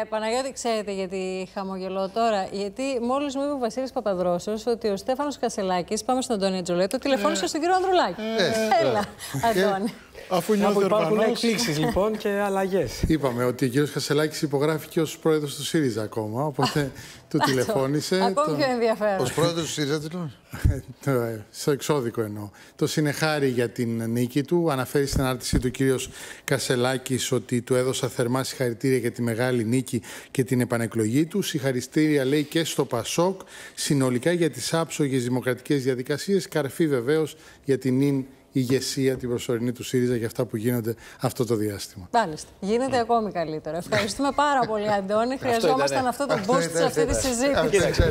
Ε, Παναγιώτη, ξέρετε γιατί χαμογελώ τώρα. Γιατί μόλις μου είπε ο Βασίλης Παπαδρόσος ότι ο Στέφανος Κασελάκης, πάμε στον Αντώνιο Τζολέτο, τηλεφώνησε ναι. στον κύριο Ανδρουλάκη. Ε, ε, Έλα, Αντώνη. Αφού είναι Υπάρχουν εκπλήξεις λοιπόν και αλλαγές. Είπαμε ότι ο κύριος Κασελάκης υπογράφηκε ως πρόεδρος του ΣΥΡΙΖΑ ακόμα, οπότε του τηλεφώνησε. Ακόμη πιο ενδιαφέρον. Ως πρόεδρος του ΣΥΡΙΖΑ, τι Στο ε, εξώδικο εννοώ. Το συνεχάρι για την νίκη του. Αναφέρει στην άρτησή του κύριος Κασελάκης ότι του έδωσα θερμά συγχαρητήρια για τη μεγάλη νίκη και την επανεκλογή τους. Συγχαριστήρια λέει και στο Πασόκ συνολικά για τις άψογες δημοκρατικές διαδικασίες. Καρφή βεβαίως για την ηγεσία την προσωρινή του ΣΥΡΙΖΑ για αυτά που γίνονται αυτό το διάστημα. Μάλιστα. Γίνεται ναι. ακόμη καλύτερα. Ευχαριστούμε πάρα πολύ, Αντώνη. Ναι. Χρειαζόμασταν αυτό το boost σε αυτή τη συζήτηση.